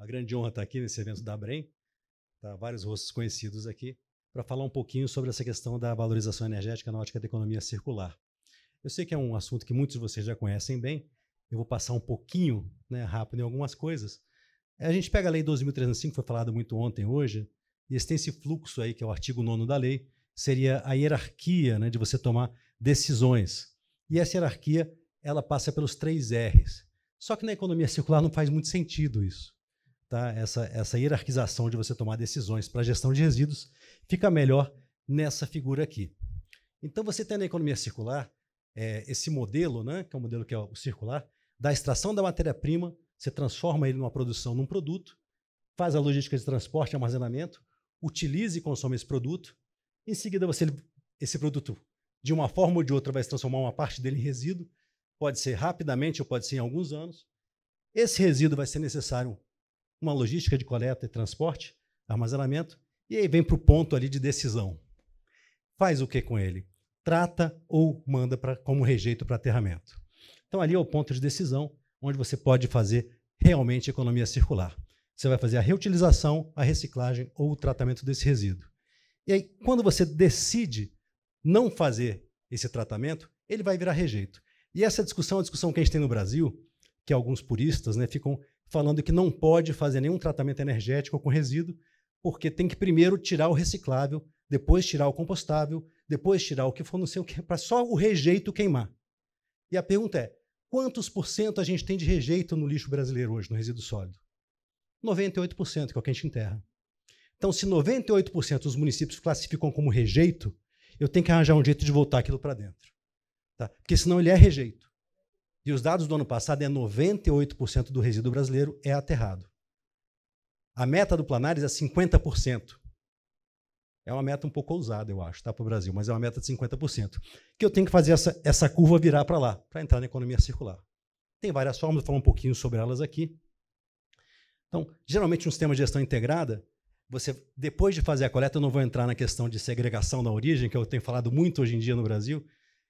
Uma grande honra estar aqui nesse evento da Brem, tá? vários rostos conhecidos aqui, para falar um pouquinho sobre essa questão da valorização energética na ótica da economia circular. Eu sei que é um assunto que muitos de vocês já conhecem bem, eu vou passar um pouquinho né, rápido em algumas coisas. É, a gente pega a Lei 12.305, que foi falada muito ontem, hoje, e esse tem esse fluxo aí, que é o artigo 9 da lei, seria a hierarquia né, de você tomar decisões. E essa hierarquia ela passa pelos três R's. Só que na economia circular não faz muito sentido isso tá? essa, essa hierarquização de você tomar decisões para gestão de resíduos fica melhor nessa figura aqui. Então, você tem na economia circular é, esse modelo, né, que é o modelo que é o circular, da extração da matéria-prima, você transforma ele numa produção, num produto, faz a logística de transporte e armazenamento, utiliza e consome esse produto, em seguida você esse produto de uma forma ou de outra vai se transformar uma parte dele em resíduo, pode ser rapidamente ou pode ser em alguns anos. Esse resíduo vai ser necessário uma logística de coleta e transporte, armazenamento, e aí vem para o ponto ali de decisão. Faz o que com ele? Trata ou manda pra, como rejeito para aterramento. Então, ali é o ponto de decisão, onde você pode fazer realmente economia circular. Você vai fazer a reutilização, a reciclagem ou o tratamento desse resíduo. E aí, quando você decide não fazer esse tratamento, ele vai virar rejeito. E essa discussão é uma discussão que a gente tem no Brasil, que alguns puristas né, ficam falando que não pode fazer nenhum tratamento energético com resíduo, porque tem que primeiro tirar o reciclável, depois tirar o compostável, depois tirar o que for, não sei o que, para só o rejeito queimar. E a pergunta é: quantos por cento a gente tem de rejeito no lixo brasileiro hoje, no resíduo sólido? 98%, que é o que a gente enterra. Então, se 98% dos municípios classificam como rejeito, eu tenho que arranjar um jeito de voltar aquilo para dentro. Tá? Porque senão ele é rejeito. E os dados do ano passado é 98% do resíduo brasileiro é aterrado. A meta do Planares é 50%. É uma meta um pouco ousada, eu acho, tá, para o Brasil, mas é uma meta de 50%. Que eu tenho que fazer essa, essa curva virar para lá, para entrar na economia circular. Tem várias formas, vou falar um pouquinho sobre elas aqui. Então, geralmente, um sistema de gestão integrada, você, depois de fazer a coleta, eu não vou entrar na questão de segregação na origem, que eu tenho falado muito hoje em dia no Brasil,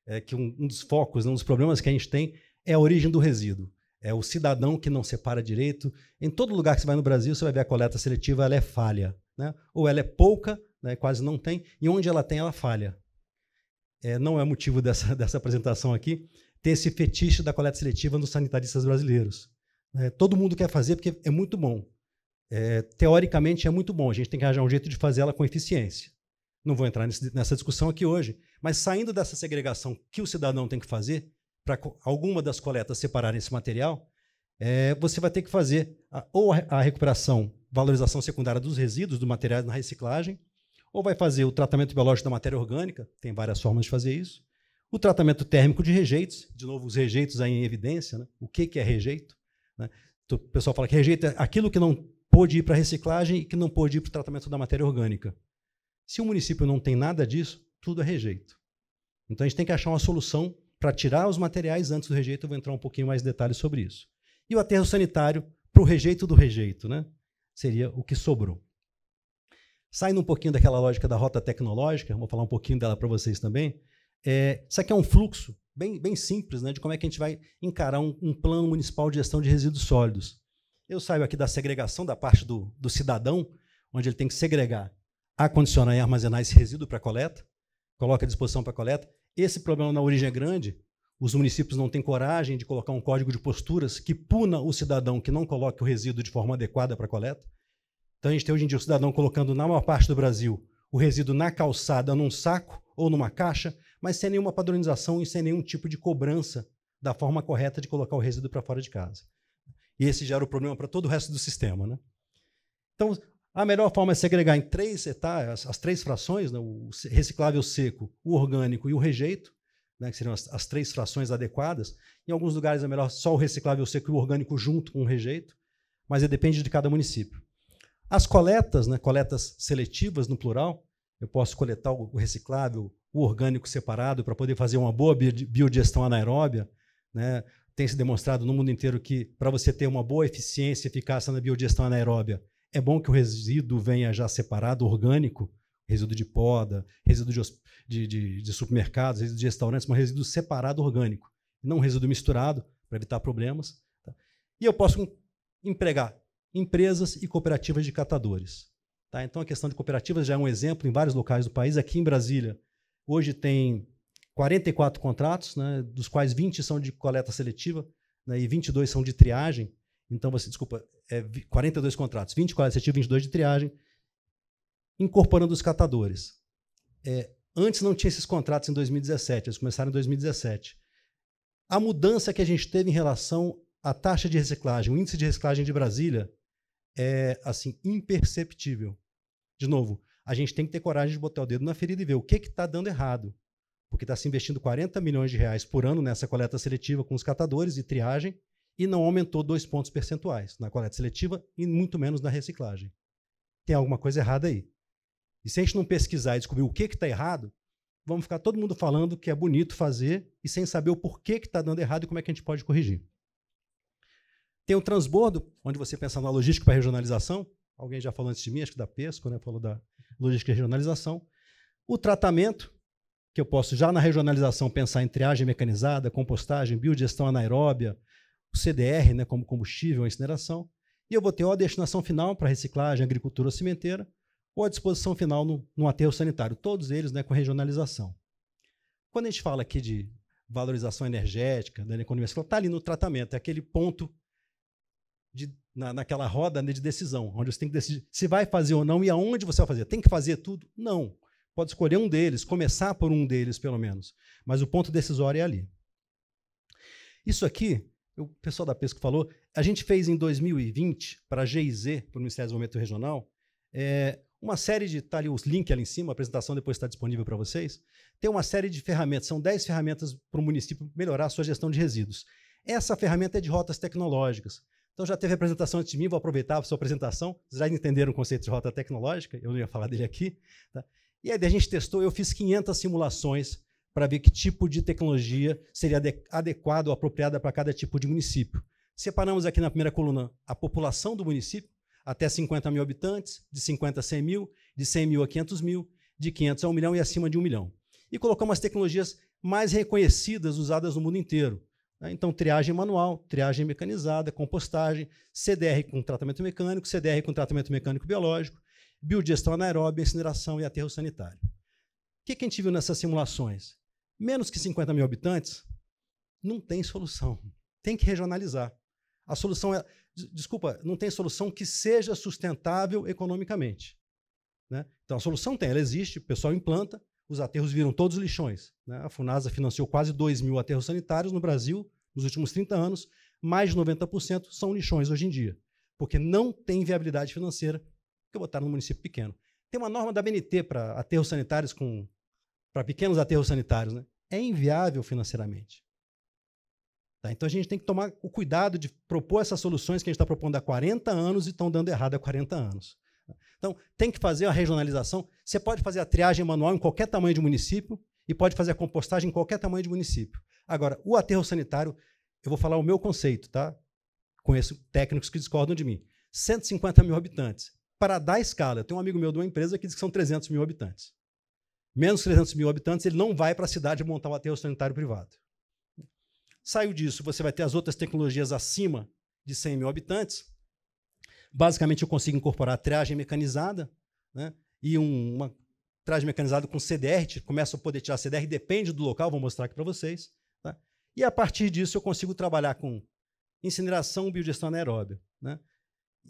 é que um, um dos focos, né, um dos problemas que a gente tem é a origem do resíduo. É o cidadão que não separa direito. Em todo lugar que você vai no Brasil, você vai ver a coleta seletiva, ela é falha. Né? Ou ela é pouca, né? quase não tem, e onde ela tem, ela falha. É, não é motivo dessa, dessa apresentação aqui, ter esse fetiche da coleta seletiva nos sanitaristas brasileiros. É, todo mundo quer fazer porque é muito bom. É, teoricamente é muito bom, a gente tem que arranjar um jeito de fazer ela com eficiência. Não vou entrar nesse, nessa discussão aqui hoje, mas saindo dessa segregação que o cidadão tem que fazer, para alguma das coletas separarem esse material, é, você vai ter que fazer a, ou a recuperação, valorização secundária dos resíduos do material na reciclagem, ou vai fazer o tratamento biológico da matéria orgânica, tem várias formas de fazer isso, o tratamento térmico de rejeitos, de novo, os rejeitos aí em evidência, né? o que, que é rejeito. Né? o pessoal fala que rejeito é aquilo que não pôde ir para a reciclagem e que não pôde ir para o tratamento da matéria orgânica. Se o município não tem nada disso, tudo é rejeito. Então a gente tem que achar uma solução para tirar os materiais antes do rejeito, eu vou entrar um pouquinho mais em detalhes sobre isso. E o aterro sanitário para o rejeito do rejeito, né? Seria o que sobrou. Saindo um pouquinho daquela lógica da rota tecnológica, vou falar um pouquinho dela para vocês também. É, isso aqui é um fluxo bem, bem simples né, de como é que a gente vai encarar um, um plano municipal de gestão de resíduos sólidos. Eu saio aqui da segregação da parte do, do cidadão, onde ele tem que segregar, acondicionar e armazenar esse resíduo para coleta, coloca à disposição para coleta. Esse problema na origem é grande. Os municípios não têm coragem de colocar um código de posturas que puna o cidadão que não coloque o resíduo de forma adequada para coleta. Então a gente tem hoje em dia o cidadão colocando na maior parte do Brasil o resíduo na calçada, num saco ou numa caixa, mas sem nenhuma padronização e sem nenhum tipo de cobrança da forma correta de colocar o resíduo para fora de casa. E esse gera o problema para todo o resto do sistema, né? Então, a melhor forma é segregar em três etapas, as três frações, né, o reciclável seco, o orgânico e o rejeito, né, que seriam as, as, três frações adequadas. Em alguns lugares é melhor só o reciclável seco e o orgânico junto com o rejeito, mas é, depende de cada município. As coletas, né, coletas seletivas no plural, eu posso coletar o reciclável, o orgânico separado para poder fazer uma boa biodigestão anaeróbia. Né? Tem se demonstrado no mundo inteiro que para você ter uma boa eficiência e eficácia na biodigestão anaeróbia, é bom que o resíduo venha já separado, orgânico, resíduo de poda, resíduo de, de, de supermercados, resíduo de restaurantes, mas resíduo separado orgânico, não resíduo misturado, para evitar problemas. Tá? E eu posso empregar empresas e cooperativas de catadores. Tá? Então a questão de cooperativas já é um exemplo em vários locais do país. Aqui em Brasília, hoje tem 44 contratos, né, dos quais 20 são de coleta seletiva né, e 22 são de triagem. Então você, desculpa, é 42 contratos, 20 qualitativo, 22 de triagem, incorporando os catadores. É, antes não tinha esses contratos em 2017, eles começaram em 2017. A mudança que a gente teve em relação à taxa de reciclagem, o índice de reciclagem de Brasília, é assim imperceptível. De novo, a gente tem que ter coragem de botar o dedo na ferida e ver o que está dando errado. Porque está se investindo 40 milhões de reais por ano nessa coleta seletiva com os catadores e triagem, e não aumentou dois pontos percentuais na coleta seletiva e muito menos na reciclagem. Tem alguma coisa errada aí. E se a gente não pesquisar e descobrir o que está errado, vamos ficar todo mundo falando que é bonito fazer e sem saber o porquê que está dando errado e como é que a gente pode corrigir. Tem o transbordo, onde você pensa na logística para regionalização. Alguém já falou antes de mim, acho que da Pesco, né? falou da logística e regionalização. O tratamento, que eu posso já na regionalização pensar em triagem mecanizada, compostagem, biodigestão anaeróbia, o CDR né, como combustível, a incineração, e eu vou ter ou a destinação final para reciclagem, agricultura cimenteira, ou a disposição final no, no aterro sanitário, todos eles né, com regionalização. Quando a gente fala aqui de valorização energética, da economia circular, está ali no tratamento, é aquele ponto de, na, naquela roda né, de decisão, onde você tem que decidir se vai fazer ou não e aonde você vai fazer. Tem que fazer tudo? Não. Pode escolher um deles, começar por um deles, pelo menos. Mas o ponto decisório é ali. Isso aqui o pessoal da Pesco falou, a gente fez em 2020 para a GIZ, para o Ministério do Desenvolvimento Regional, é, uma série de. Está ali os links ali em cima, a apresentação depois está disponível para vocês. Tem uma série de ferramentas, são 10 ferramentas para o município melhorar a sua gestão de resíduos. Essa ferramenta é de rotas tecnológicas. Então já teve apresentação antes de mim, vou aproveitar a sua apresentação. Vocês já entenderam o conceito de rota tecnológica, eu não ia falar dele aqui. Tá? E aí a gente testou, eu fiz 500 simulações para ver que tipo de tecnologia seria adequada ou apropriada para cada tipo de município. Separamos aqui na primeira coluna a população do município, até 50 mil habitantes, de 50 a 100 mil, de 100 mil a 500 mil, de 500 a 1 milhão e acima de 1 milhão. E colocamos as tecnologias mais reconhecidas usadas no mundo inteiro. Né? Então, triagem manual, triagem mecanizada, compostagem, CDR com tratamento mecânico, CDR com tratamento mecânico biológico, biodigestão anaeróbica, incineração e aterro sanitário. O que a gente viu nessas simulações? Menos que 50 mil habitantes, não tem solução. Tem que regionalizar. A solução é. Desculpa, não tem solução que seja sustentável economicamente. Né? Então, a solução tem, ela existe, o pessoal implanta, os aterros viram todos lixões. Né? A FUNASA financiou quase 2 mil aterros sanitários no Brasil nos últimos 30 anos, mais de 90% são lixões hoje em dia, porque não tem viabilidade financeira que botaram no município pequeno. Tem uma norma da BNT para aterros sanitários com para pequenos aterros sanitários, né? é inviável financeiramente. Tá? Então a gente tem que tomar o cuidado de propor essas soluções que a gente está propondo há 40 anos e estão dando errado há 40 anos. Então tem que fazer a regionalização. Você pode fazer a triagem manual em qualquer tamanho de município e pode fazer a compostagem em qualquer tamanho de município. Agora, o aterro sanitário, eu vou falar o meu conceito, tá? Conheço técnicos que discordam de mim. 150 mil habitantes. Para dar escala, eu tenho um amigo meu de uma empresa que diz que são 300 mil habitantes menos 300 mil habitantes, ele não vai para a cidade montar um aterro sanitário privado. Saiu disso, você vai ter as outras tecnologias acima de 100 mil habitantes. Basicamente, eu consigo incorporar a triagem mecanizada né? e um, uma triagem mecanizada com CDR, começa a poder tirar CDR, depende do local, vou mostrar aqui para vocês. Tá? E a partir disso, eu consigo trabalhar com incineração biogestão anaeróbia. Né?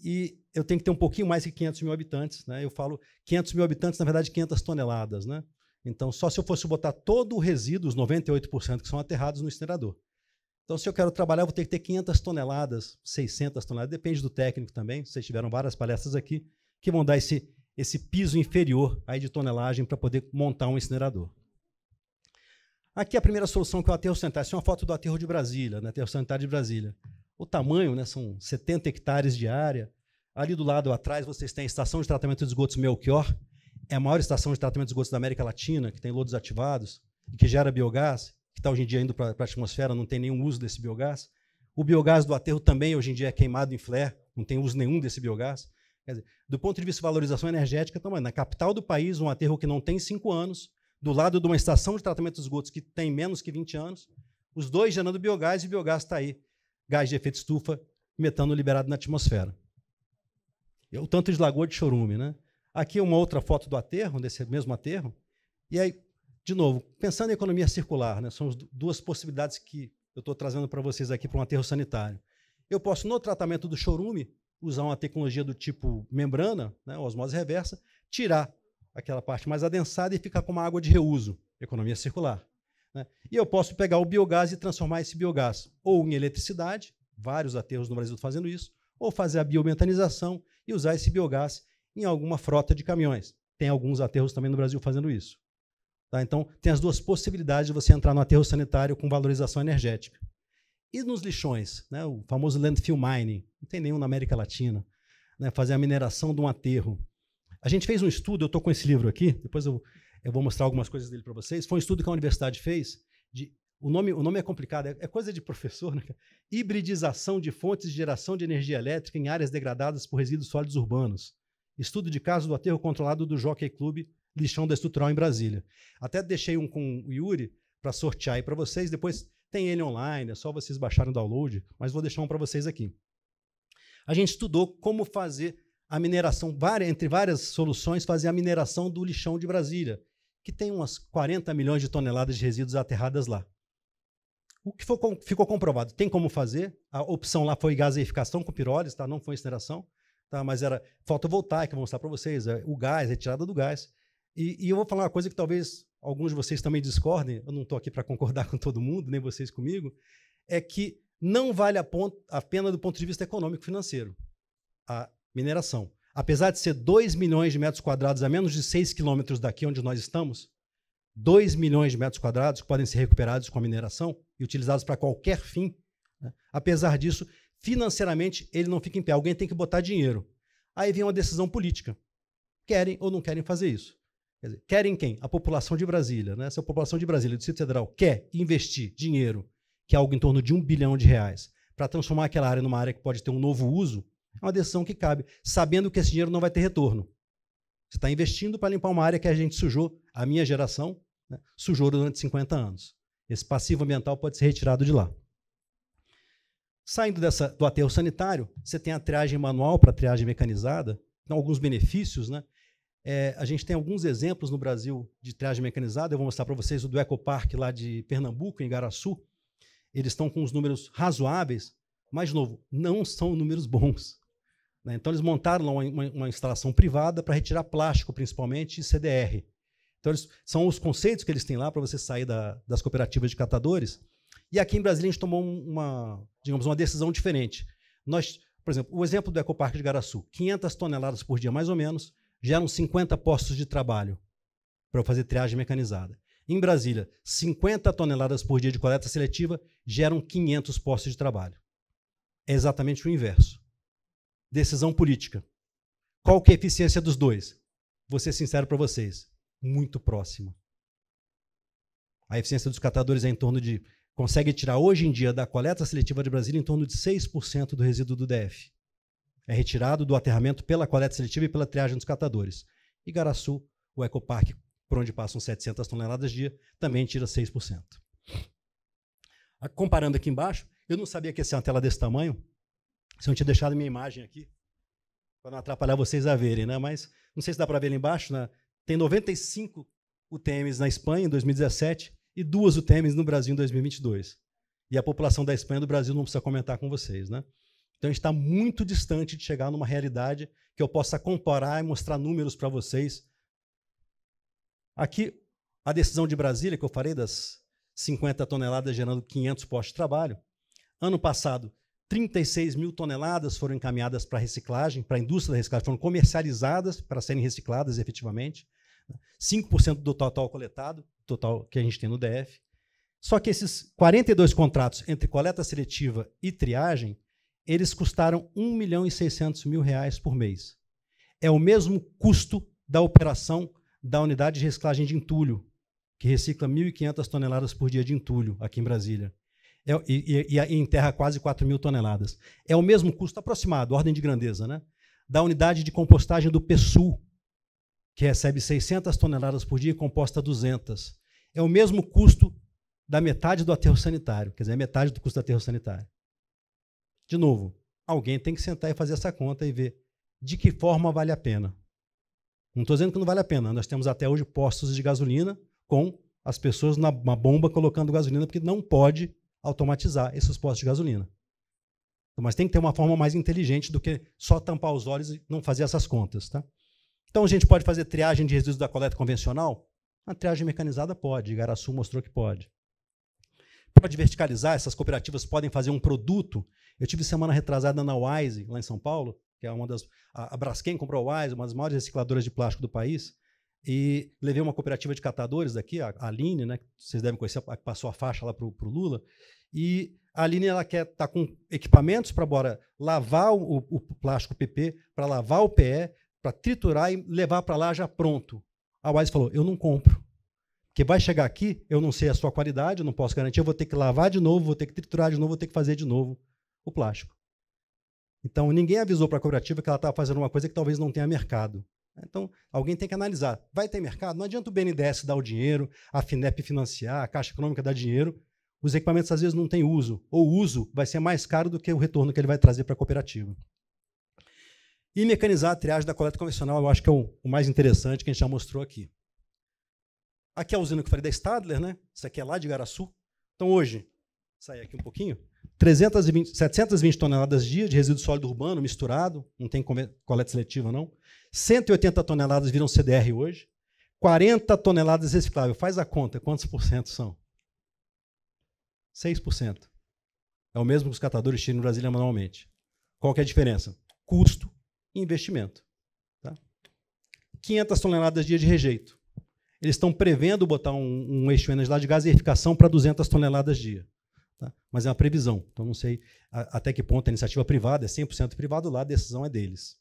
e eu tenho que ter um pouquinho mais que 500 mil habitantes. Né? Eu falo 500 mil habitantes, na verdade, 500 toneladas. Né? Então, só se eu fosse botar todo o resíduo, os 98% que são aterrados no incinerador. Então, se eu quero trabalhar, eu vou ter que ter 500 toneladas, 600 toneladas, depende do técnico também. Vocês tiveram várias palestras aqui que vão dar esse, esse piso inferior aí de tonelagem para poder montar um incinerador. Aqui a primeira solução que é o aterro sanitário. essa é uma foto do aterro de Brasília, né? aterro sanitário de Brasília o tamanho, né? São 70 hectares de área. Ali do lado atrás vocês têm a estação de tratamento de esgotos Melchior, é a maior estação de tratamento de esgotos da América Latina, que tem lodos ativados e que gera biogás, que está hoje em dia indo para a atmosfera, não tem nenhum uso desse biogás. O biogás do aterro também hoje em dia é queimado em flare, não tem uso nenhum desse biogás. Quer dizer, do ponto de vista de valorização energética, também, na capital do país, um aterro que não tem cinco anos, do lado de uma estação de tratamento de esgotos que tem menos que 20 anos, os dois gerando biogás e o biogás está aí gás de efeito estufa, metano liberado na atmosfera. É o tanto de lagoa de chorume, né? Aqui uma outra foto do aterro, desse mesmo aterro. E aí, de novo, pensando em economia circular, né? são duas possibilidades que eu estou trazendo para vocês aqui para um aterro sanitário. Eu posso, no tratamento do chorume, usar uma tecnologia do tipo membrana, né? osmose reversa, tirar aquela parte mais adensada e ficar com uma água de reuso, economia circular. Né? E eu posso pegar o biogás e transformar esse biogás ou em eletricidade, vários aterros no Brasil fazendo isso, ou fazer a biometanização e usar esse biogás em alguma frota de caminhões. Tem alguns aterros também no Brasil fazendo isso. Tá? Então, tem as duas possibilidades de você entrar no aterro sanitário com valorização energética. E nos lixões, né? o famoso landfill mining, não tem nenhum na América Latina, né? fazer a mineração de um aterro. A gente fez um estudo, eu estou com esse livro aqui, depois eu eu vou mostrar algumas coisas dele para vocês. Foi um estudo que a universidade fez de o nome, o nome é complicado, é, é coisa de professor, né? Hibridização de fontes de geração de energia elétrica em áreas degradadas por resíduos sólidos urbanos. Estudo de caso do aterro controlado do Jockey Club Lixão da Estrutural em Brasília. Até deixei um com o Yuri para sortear aí para vocês. Depois tem ele online, é só vocês baixarem o download, mas vou deixar um para vocês aqui. A gente estudou como fazer a mineração, entre várias soluções, fazer a mineração do lixão de Brasília que tem umas 40 milhões de toneladas de resíduos aterradas lá. O que ficou comprovado? Tem como fazer? A opção lá foi gaseificação com pirólise, tá? não foi incineração, tá? mas era fotovoltaica, vou mostrar para vocês, é, o gás, retirada do gás. E, e, eu vou falar uma coisa que talvez alguns de vocês também discordem, eu não estou aqui para concordar com todo mundo, nem vocês comigo, é que não vale a, ponto, a pena do ponto de vista econômico financeiro a mineração apesar de ser 2 milhões de metros quadrados a menos de 6 quilômetros daqui onde nós estamos, 2 milhões de metros quadrados que podem ser recuperados com a mineração e utilizados para qualquer fim. Né? Apesar disso, financeiramente ele não fica em pé. Alguém tem que botar dinheiro. Aí vem uma decisão política. Querem ou não querem fazer isso? Quer dizer, querem quem? A população de Brasília. Né? Se a população de Brasília, do Distrito Federal, quer investir dinheiro, que é algo em torno de um bilhão de reais, para transformar aquela área numa área que pode ter um novo uso, é uma decisão que cabe, sabendo que esse dinheiro não vai ter retorno. Você está investindo para limpar uma área que a gente sujou, a minha geração né, sujou durante 50 anos. Esse passivo ambiental pode ser retirado de lá. Saindo dessa, do aterro sanitário, você tem a triagem manual para a triagem mecanizada, então alguns benefícios. Né? É, a gente tem alguns exemplos no Brasil de triagem mecanizada. Eu vou mostrar para vocês o do Ecopark lá de Pernambuco, em Garaçu. Eles estão com os números razoáveis, mas, de novo, não são números bons. Né? Então, eles montaram lá uma, uma instalação privada para retirar plástico, principalmente, e CDR. Então, eles, são os conceitos que eles têm lá para você sair da, das cooperativas de catadores. E aqui em Brasília, a gente tomou uma, digamos, uma decisão diferente. Nós, por exemplo, o exemplo do Ecoparque de Garaçu, 500 toneladas por dia, mais ou menos, geram 50 postos de trabalho para fazer triagem mecanizada. Em Brasília, 50 toneladas por dia de coleta seletiva geram 500 postos de trabalho. É exatamente o inverso decisão política. Qual que é a eficiência dos dois? Vou ser sincero para vocês, muito próxima. A eficiência dos catadores é em torno de consegue tirar hoje em dia da coleta seletiva de Brasília em torno de 6% do resíduo do DF. É retirado do aterramento pela coleta seletiva e pela triagem dos catadores. Igaraçu, o ecoparque por onde passam 700 toneladas dia, também tira 6%. Ah, comparando aqui embaixo, eu não sabia que ia ser uma tela desse tamanho, se eu não tinha deixado minha imagem aqui, para não atrapalhar vocês a verem, né? Mas não sei se dá para ver ali embaixo, né? tem 95 UTMs na Espanha em 2017 e duas UTMs no Brasil em 2022. E a população da Espanha e do Brasil não precisa comentar com vocês, né? Então a gente está muito distante de chegar numa realidade que eu possa comparar e mostrar números para vocês. Aqui, a decisão de Brasília, que eu falei das 50 toneladas gerando 500 postos de trabalho. Ano passado, 36 mil toneladas foram encaminhadas para reciclagem, para a indústria da reciclagem, foram comercializadas para serem recicladas efetivamente. 5% né? do total coletado, total que a gente tem no DF. Só que esses 42 contratos entre coleta seletiva e triagem, eles custaram 1 milhão e 600 mil reais por mês. É o mesmo custo da operação da unidade de reciclagem de entulho, que recicla 1.500 toneladas por dia de entulho aqui em Brasília é, e, e, enterra quase 4 mil toneladas. É o mesmo custo aproximado, ordem de grandeza, né? da unidade de compostagem do PSU, que recebe 600 toneladas por dia e composta 200. É o mesmo custo da metade do aterro sanitário, quer dizer, é metade do custo do aterro sanitário. De novo, alguém tem que sentar e fazer essa conta e ver de que forma vale a pena. Não estou dizendo que não vale a pena. Nós temos até hoje postos de gasolina com as pessoas na bomba colocando gasolina, porque não pode automatizar esses postos de gasolina. Então, mas tem que ter uma forma mais inteligente do que só tampar os olhos e não fazer essas contas. Tá? Então a gente pode fazer triagem de resíduos da coleta convencional? A triagem mecanizada pode, Igarassu mostrou que pode. Pode verticalizar, essas cooperativas podem fazer um produto. Eu tive semana retrasada na Wise, lá em São Paulo, que é uma das. A Braskem comprou a Wise, uma das maiores recicladoras de plástico do país. E levei uma cooperativa de catadores aqui, a Aline, né? Que vocês devem conhecer, que passou a faixa lá para o Lula. E a Aline ela quer estar tá com equipamentos para bora lavar o, o plástico PP, para lavar o PE, para triturar e levar para lá já pronto. A Wise falou: eu não compro. Porque vai chegar aqui, eu não sei a sua qualidade, eu não posso garantir, eu vou ter que lavar de novo, vou ter que triturar de novo, vou ter que fazer de novo o plástico. Então, ninguém avisou para a cooperativa que ela estava fazendo uma coisa que talvez não tenha mercado. Então, alguém tem que analisar. Vai ter mercado? Não adianta o BNDES dar o dinheiro, a FINEP financiar, a Caixa Econômica dar dinheiro. Os equipamentos às vezes não têm uso, ou o uso vai ser mais caro do que o retorno que ele vai trazer para a cooperativa. E mecanizar a triagem da coleta convencional, eu acho que é o, mais interessante que a gente já mostrou aqui. Aqui é a usina que eu falei da Stadler, né? Isso aqui é lá de Garaçu. Então hoje, sair aqui um pouquinho. 320, 720 toneladas dia de resíduo sólido urbano misturado, não tem coleta seletiva, não. 180 toneladas viram CDR hoje. 40 toneladas recicláveis. Faz a conta, quantos por cento são? 6%. É o mesmo que os catadores tiram no Brasil manualmente. Qual que é a diferença? Custo e investimento. Tá? 500 toneladas dia de rejeito. Eles estão prevendo botar um, um eixo de lá de gaseificação para 200 toneladas dia. Tá? Mas é uma previsão. Então, não sei até que ponto a iniciativa privada é 100% privado lá, a decisão é deles.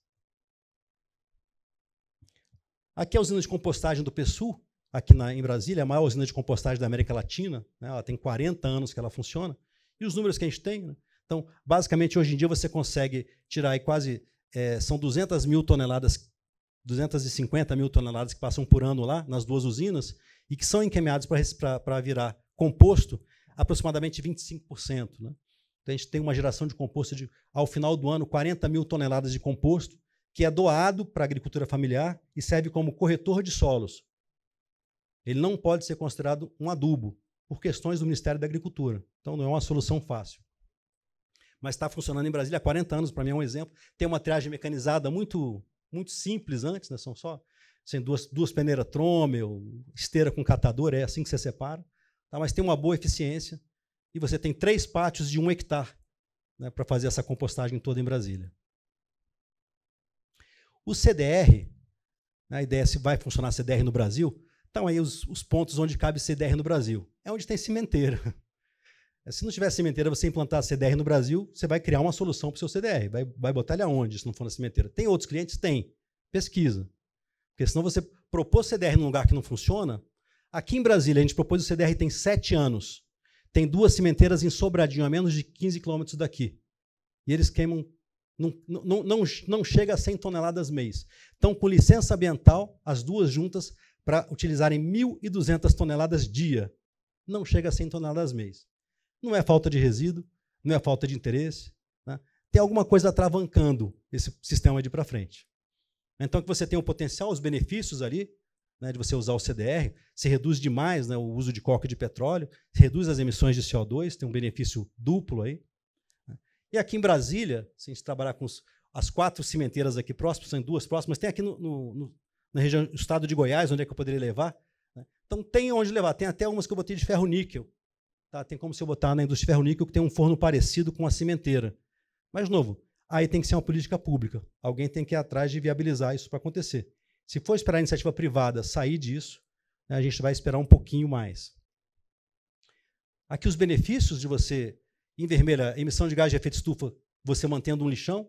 Aqui é a usina de compostagem do PSU, aqui na, em Brasília, a maior usina de compostagem da América Latina. Né? Ela tem 40 anos que ela funciona. E os números que a gente tem. Né? Então, basicamente, hoje em dia você consegue tirar aí quase. É, são 200 mil toneladas, 250 mil toneladas que passam por ano lá, nas duas usinas, e que são encaminhadas para virar composto aproximadamente 25%. Né? Então, a gente tem uma geração de composto de, ao final do ano, 40 mil toneladas de composto, que é doado para a agricultura familiar e serve como corretor de solos. Ele não pode ser considerado um adubo, por questões do Ministério da Agricultura. Então, não é uma solução fácil. Mas está funcionando em Brasília há 40 anos, para mim é um exemplo. Tem uma triagem mecanizada muito, muito simples antes, né? são só sem duas, duas peneiras trômel, esteira com catador, é assim que você separa tá? mas tem uma boa eficiência e você tem três pátios de um hectare né, para fazer essa compostagem toda em Brasília. O CDR, né, a ideia é se vai funcionar CDR no Brasil, estão aí os, os, pontos onde cabe CDR no Brasil. É onde tem cimenteira. É, se não tiver cimenteira, você implantar CDR no Brasil, você vai criar uma solução para o seu CDR. Vai, vai botar ele aonde, se não for na cimenteira? Tem outros clientes? Tem. Pesquisa. Porque senão você propor CDR num lugar que não funciona, Aqui em Brasília, a gente propôs o CDR tem sete anos. Tem duas cimenteiras em Sobradinho, a menos de 15 quilômetros daqui. E eles queimam, não, não, não, não chega a 100 toneladas mês. Então, com licença ambiental, as duas juntas, para utilizarem 1.200 toneladas dia. Não chega a 100 toneladas mês. Não é falta de resíduo, não é falta de interesse. Né? Tem alguma coisa atravancando esse sistema de para frente. Então, que você tem o potencial, os benefícios ali, né, de você usar o CDR, se reduz demais né, o uso de coque de petróleo, reduz as emissões de CO2, tem um benefício duplo aí. Né. E aqui em Brasília, se a gente trabalhar com os, as quatro cimenteiras aqui próximas, são duas próximas, tem aqui no, no, no, na região do estado de Goiás, onde é que eu poderia levar. Né? Então tem onde levar, tem até umas que eu botei de ferro-níquel. Tá? Tem como se eu botar na indústria ferro-níquel que tem um forno parecido com a cimenteira. Mas, de novo, aí tem que ser uma política pública. Alguém tem que ir atrás de viabilizar isso para acontecer. Se for esperar a iniciativa privada sair disso, né, a gente vai esperar um pouquinho mais. Aqui os benefícios de você, em vermelho, emissão de gás de efeito estufa, você mantendo um lixão.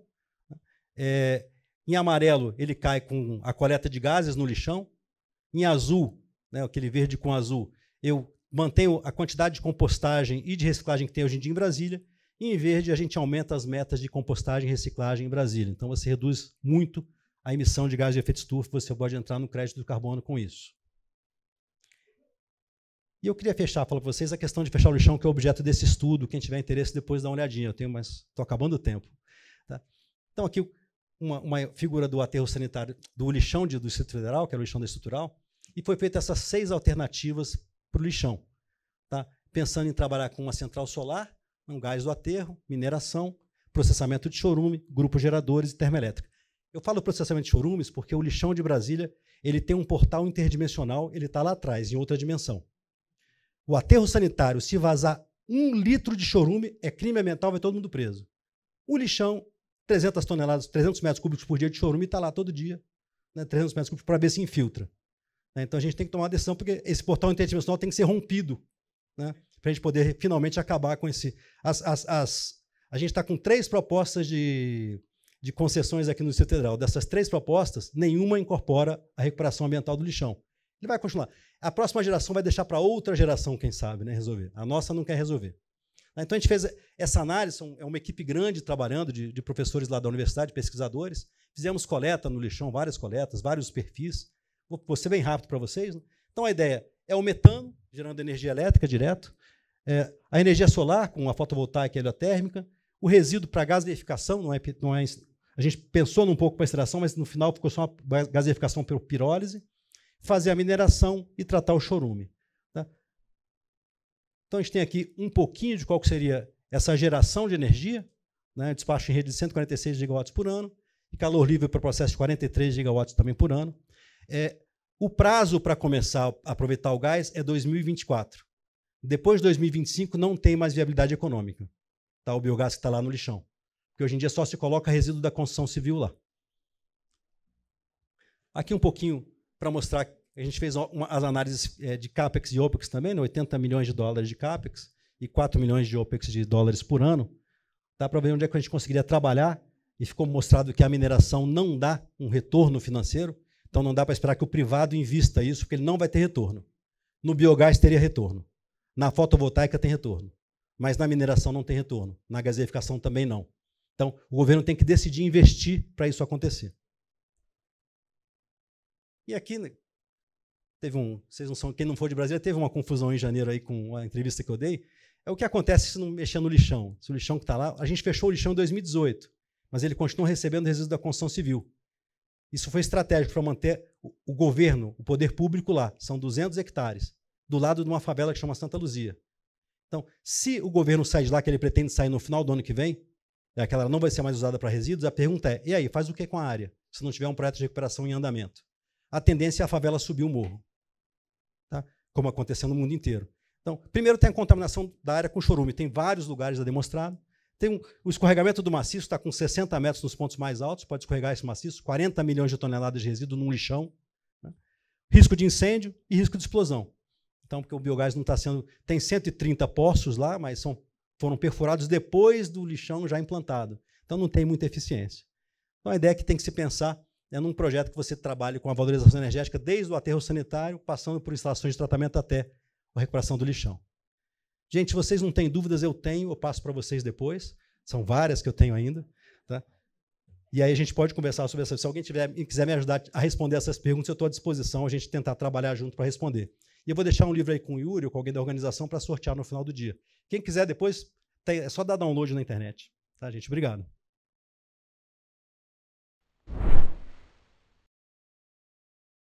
Né, é, em amarelo, ele cai com a coleta de gases no lixão. Em azul, né, aquele verde com azul, eu mantenho a quantidade de compostagem e de reciclagem que tem hoje em dia em Brasília. E em verde, a gente aumenta as metas de compostagem e reciclagem em Brasília. Então, você reduz muito a emissão de gás de efeito estufa, você pode entrar no crédito do carbono com isso. E eu queria fechar, falar para vocês, a questão de fechar o lixão, que é objeto desse estudo. Quem tiver interesse, depois dá uma olhadinha. Eu tenho, mas estou acabando o tempo. Tá? Então, aqui uma, uma, figura do aterro sanitário, do lixão de, do Distrito Federal, que é o lixão estrutural, e foi feita essas seis alternativas para o lixão. Tá? Pensando em trabalhar com uma central solar, um gás do aterro, mineração, processamento de chorume, grupos geradores e termoelétrica. Eu falo processamento de churumes porque o lixão de Brasília ele tem um portal interdimensional, ele está lá atrás, em outra dimensão. O aterro sanitário, se vazar um litro de chorume, é crime ambiental, vai todo mundo preso. O lixão, 300 toneladas, 300 metros cúbicos por dia de chorume, está lá todo dia, né, 300 metros cúbicos, para ver se infiltra. Né. Então a gente tem que tomar uma decisão, porque esse portal interdimensional tem que ser rompido, né, para a gente poder finalmente acabar com esse. As, as, as... A gente está com três propostas de de concessões aqui no Distrito Federal. Dessas três propostas, nenhuma incorpora a recuperação ambiental do lixão. Ele vai continuar. A próxima geração vai deixar para outra geração, quem sabe, né, resolver. A nossa não quer resolver. Então a gente fez essa análise, é uma equipe grande trabalhando, de, de professores lá da universidade, pesquisadores. Fizemos coleta no lixão, várias coletas, vários perfis. Vou, ser bem rápido para vocês. Né? Então a ideia é o metano, gerando energia elétrica direto, é, a energia solar, com a fotovoltaica e a heliotérmica, o resíduo para gasificação, não é, não é a gente pensou num pouco para extração, mas no final ficou só uma gaseificação pela pirólise, fazer a mineração e tratar o chorume. Tá? Então a gente tem aqui um pouquinho de qual seria essa geração de energia, né? despacho em rede de 146 gigawatts por ano, e calor livre para o processo de 43 gigawatts também por ano. É, o prazo para começar a aproveitar o gás é 2024. Depois de 2025 não tem mais viabilidade econômica. Tá? O biogás que está lá no lixão. Porque hoje em dia só se coloca resíduo da construção civil lá. Aqui um pouquinho para mostrar. A gente fez uma, as análises eh, de CAPEX e OPEX também, né? 80 milhões de dólares de CAPEX e 4 milhões de OPEX de dólares por ano. Dá para ver onde é que a gente conseguiria trabalhar e ficou mostrado que a mineração não dá um retorno financeiro, então não dá para esperar que o privado invista isso, porque ele não vai ter retorno. No biogás teria retorno, na fotovoltaica tem retorno, mas na mineração não tem retorno, na gaseificação também não. Então, o governo tem que decidir investir para isso acontecer. E aqui né, teve um, vocês não são quem não for de Brasília, teve uma confusão em janeiro aí com a entrevista que eu dei. É o que acontece se não mexer no lixão. Se o lixão que está lá, a gente fechou o lixão em 2018, mas ele continua recebendo resíduos da construção civil. Isso foi estratégico para manter o, o governo, o poder público lá. São 200 hectares, do lado de uma favela que chama Santa Luzia. Então, se o governo sai de lá, que ele pretende sair no final do ano que vem, é que ela não vai ser mais usada para resíduos, a pergunta é: e aí, faz o que com a área, se não tiver um projeto de recuperação em andamento? A tendência é a favela subir o morro, tá? como aconteceu no mundo inteiro. Então, primeiro tem a contaminação da área com chorume, tem vários lugares a demonstrado. Tem um, o escorregamento do maciço está com 60 metros nos pontos mais altos, pode escorregar esse maciço, 40 milhões de toneladas de resíduo num lixão. Né? Risco de incêndio e risco de explosão. Então, porque o biogás não está sendo. Tem 130 poços lá, mas são foram perfurados depois do lixão já implantado. Então não tem muita eficiência. Então a ideia é que tem que se pensar é num projeto que você trabalhe com a valorização energética desde o aterro sanitário, passando por instalações de tratamento até a recuperação do lixão. Gente, vocês não têm dúvidas, eu tenho, eu passo para vocês depois. São várias que eu tenho ainda. Tá? E aí a gente pode conversar sobre essa. Se alguém tiver, quiser me ajudar a responder essas perguntas, eu estou à disposição, a gente tentar trabalhar junto para responder. E eu vou deixar um livro aí com o Yuri ou com alguém da organização para sortear no final do dia. Quem quiser depois, é só dar download na internet. Tá, gente? Obrigado.